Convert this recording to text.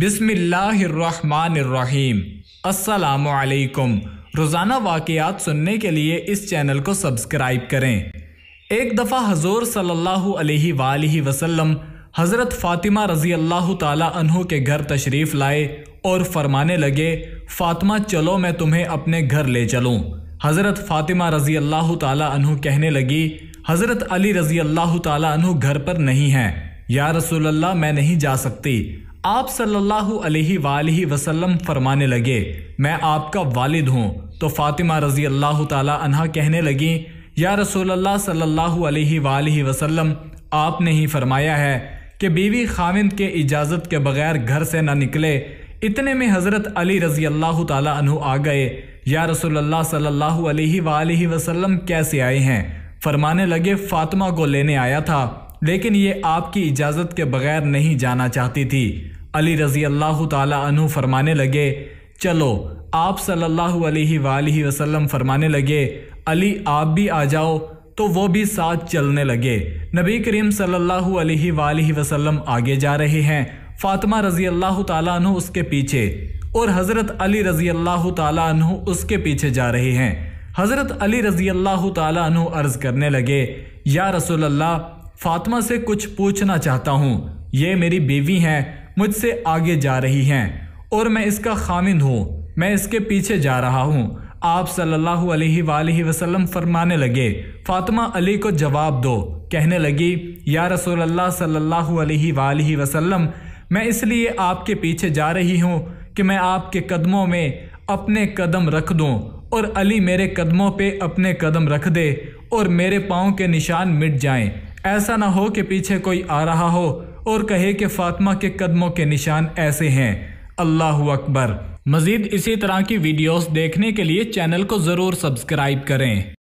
बिसमीम् अलैकुम रोज़ाना वाकियात सुनने के लिए इस चैनल को सब्सक्राइब करें एक दफ़ा हजूर सल्लल्लाहु अलैहि सल्ला वसल्लम हज़रत फ़ातिमा रज़ी अल्लाह तहों के घर तशरीफ़ लाए और फरमाने लगे फ़ातिमा चलो मैं तुम्हें अपने घर ले चलूँ हज़रत फ़ातिमा रज़ी अल्लाह तहों कहने लगी हज़रत अली रज़ी अल्लाह तहों घर पर नहीं हैं या रसूल मैं नहीं जा सकती आप सल्लल्लाहु अलैहि वालि वसल्लम फरमाने लगे मैं आपका वालिद हूँ तो फ़ातिमा रज़ी अल्लाह तहा कहने लगी या रसोल्ला सल्लल्लाहु अलैहि वसल्लम आपने ही फरमाया है कि बीवी खाविंद के इजाज़त के बग़ैर घर से ना निकले इतने में हज़रत अली रज़ी अल्लाह तु आ गए या रसोल्ला सल्लल्लाहु अलैहि वसल्लम कैसे आए हैं फरमाने लगे फ़ातिमा को लेने आया था लेकिन ये आपकी इजाज़त के बग़ैर नहीं जाना चाहती थी अली रज़ी अल्लाह तु फरमाने लगे चलो आप सल्लल्लाहु अलैहि सल्ला वसल्लम फरमाने लगे अली आप भी आ जाओ तो वो भी साथ चलने लगे नबी करीम सल्लल्लाहु अलैहि वसल्लम आगे जा रहे हैं फ़ातिमा रज़ी अल्लाह तु उसके पीछे और हज़रत अली रज़ी अल्लाह तु उसके पीछे जा रहे हैं हज़रत अली रज़ी अल्लाह तु अर्ज़ करने लगे या रसोल्ला फ़ातिमा से कुछ पूछना चाहता हूँ ये मेरी बीवी हैं मुझसे आगे जा रही हैं और मैं इसका खामिंद हूँ मैं इसके पीछे जा रहा हूँ आप सल्लल्लाहु अलैहि वसल्लम फरमाने लगे फातिमा अली को जवाब दो कहने लगी या रसूल अल्लाह सल्लल्लाहु अलैहि वसल्लम मैं इसलिए आपके पीछे जा रही हूँ कि मैं आपके कदमों में अपने कदम रख दूँ और अली मेरे कदमों पे अपने कदम रख दे और मेरे पाँव के निशान मिट जाएं ऐसा ना हो कि पीछे कोई आ रहा हो और कहे कि फातिमा के कदमों के निशान ऐसे हैं अल्लाह अकबर मजीद इसी तरह की वीडियोस देखने के लिए चैनल को ज़रूर सब्सक्राइब करें